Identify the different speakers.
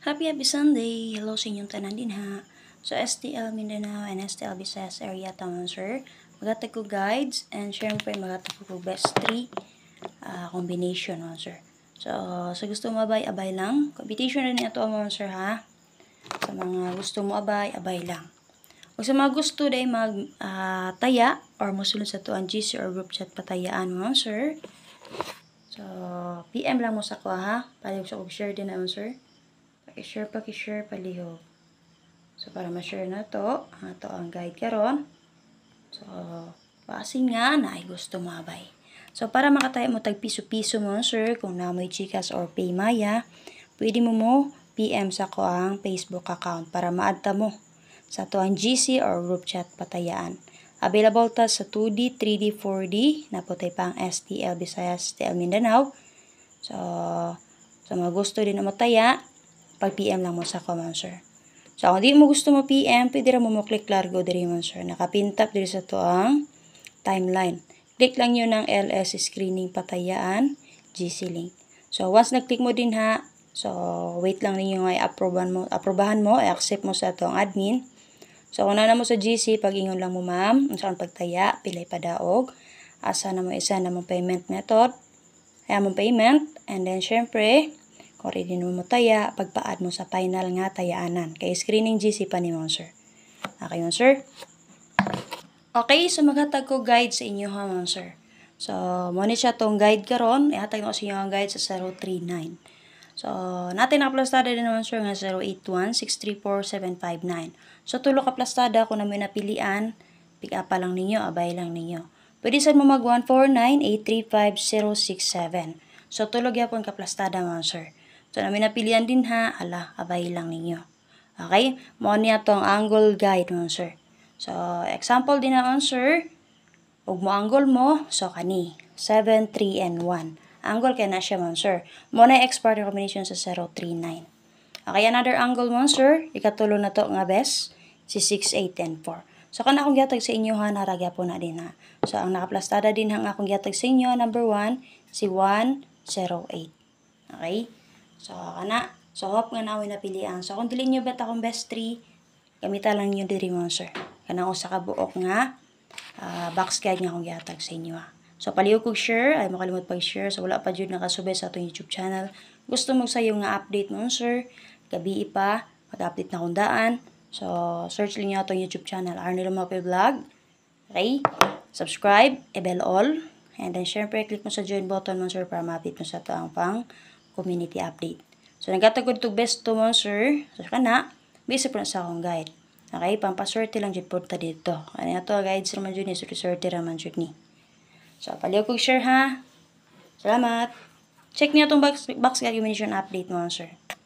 Speaker 1: Happy Happy Sunday! Hello sa inyong tanan din ha. So, STL Mindanao and STL Visayas Area Town, sir. Magatag ko guides and syempre magatag ko best 3 uh, ah, combination, no, sir. So, sa gusto mo abay, abay lang. Competition na niya ito, mo, sir, ha. Sa mga gusto mo abay, abay lang. O sa mga gusto dahil mag-taya ah, or musulun sa to ang GC or group chat patayaan mo, sir. So, PM lang mo sa ko, ha. Palig sa ko share din naman, sir. Pakishare, pakishare, paliho. So, para ma-share na to, ito ah, ang guide karon. So, basin nga na ay gusto mabay. So, para makatayo mo tag piso-piso mo, sir, kung namoy chikas or paymaya, pwede mo mo PM sa ko ang Facebook account para maadta mo sa to ang GC or group chat patayaan. Available ta sa 2D, 3D, 4D, naputay pa ang STL Visayas, STL Mindanao. So, sa so mga gusto din na mataya, pag-PM lang mo sa command, sir. So, kung di mo gusto mo PM, pwede rin mo mo click largo diri mo, sir. Nakapintap diri sa to ang timeline. Click lang yun ng LS screening patayaan, GC link. So, once nag-click mo din ha, so, wait lang ninyo nga i-approbahan mo, aprobahan mo, i-accept mo sa to ang admin. So, una na mo sa GC, pag-ingon lang mo ma'am, saan pagtaya, pilay padaog, asa na mo isa na mong payment method, ayan mong payment, and then, syempre, Koridinun mo taya, pagpaad mo sa final nga tayaanan. Kay screening GC pa ni mo, sir. Okay mo, sir? Okay, so maghatag ko guide sa inyo ha, mo, sir. So, mo siya tong guide karon, ihatag mo sa inyo ang guide sa 039. So, natin nakaplastada din naman sir nga 0816344759. So, tulo ka plastada kung namin napilian, pick up pa lang ninyo, abay lang ninyo. Pwede saan mo mag 149835067. So, tulog yapon ka plastada man sir. So, na may din ha. Ala, abay lang ninyo. Okay? Mo niya tong angle guide mo, sir. So, example din na on, sir. Ug mo angle mo, so kani. 7, 3, and 1. Angle kaya na siya, ma'am, sir. Mo na expert combination sa 0, 3, 9. Okay, another angle, ma'am, sir. Ikatulo na to nga best. Si 6, 8, and 4. So, kana akong gihatag sa inyo, ha, naragya po na din, ha. So, ang nakaplastada din, ha, akong gihatag sa inyo, number 1, si 1, 0, 8. Okay? So, kana. So, hope nga na napilian. So, kung dili nyo bet akong best 3, gamita lang nyo diri mo, sir. Kana usa ka buok nga uh, box guide nga akong gihatag sa inyo, ha. Ah. So, paliw kog share. Ay, makalimot pag-share. So, wala pa dyan nakasubay sa itong YouTube channel. Gusto mo sa'yo nga update mo, sir. Gabi pa. Mag-update na kung daan. So, search lang nyo itong YouTube channel. Arnil Mapi Vlog. Okay? Subscribe. E bell all. And then, syempre, click mo sa join button mo, sir, para ma-update mo sa ito ang pang community update. So, nagatagod itong best to monster. sir. So, kana, busy po na sa akong guide. Okay, pampaswerte lang dito po ta dito. Ano na to, guides naman dyan, eh. eh. so reswerte naman dyan ni. So, paliw kong share ha. Salamat. Check niya itong box, box illumination update mo, sir.